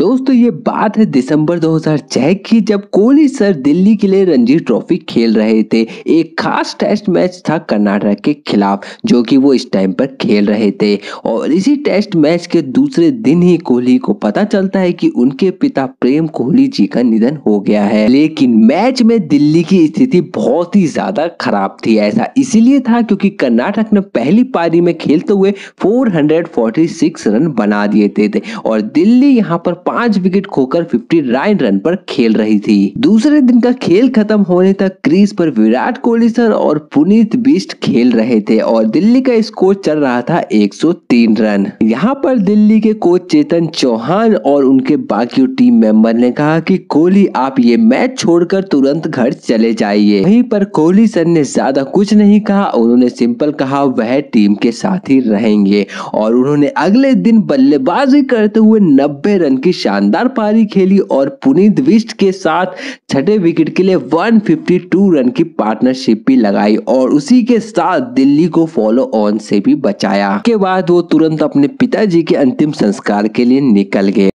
दोस्तों ये बात है दिसंबर 2006 की जब कोहली सर दिल्ली के लिए रणजी ट्रॉफी खेल रहे थे एक खास टेस्ट मैच था कर्नाटक के खिलाफ जो कि वो इस टाइम पर खेल रहे थे और इसी टेस्ट मैच के दूसरे दिन ही कोहली को पता चलता है कि उनके पिता प्रेम कोहली जी का निधन हो गया है लेकिन मैच में दिल्ली की स्थिति बहुत ही ज्यादा खराब थी ऐसा इसीलिए था क्योंकि कर्नाटक ने पहली पारी में खेलते हुए फोर रन बना दिए थे और दिल्ली यहाँ पर पांच विकेट खोकर 59 रन पर खेल रही थी दूसरे दिन का खेल खत्म होने तक क्रीज पर विराट कोहली सर और पुनीत बिस्ट खेल रहे थे और दिल्ली का स्कोर चल रहा था 103 रन यहाँ पर दिल्ली के कोच चेतन चौहान और उनके बाकी टीम मेंबर ने कहा कि कोहली आप ये मैच छोड़कर तुरंत घर चले जाइए वहीं पर कोहली सर ने ज्यादा कुछ नहीं कहा उन्होंने सिंपल कहा वह टीम के साथ ही रहेंगे और उन्होंने अगले दिन बल्लेबाजी करते हुए नब्बे रन की भी शानदार पारी खेली और पुनीत विस्ट के साथ छठे विकेट के लिए 152 रन की पार्टनरशिप भी लगाई और उसी के साथ दिल्ली को फॉलो ऑन से भी बचाया के बाद वो तुरंत अपने पिताजी के अंतिम संस्कार के लिए निकल गए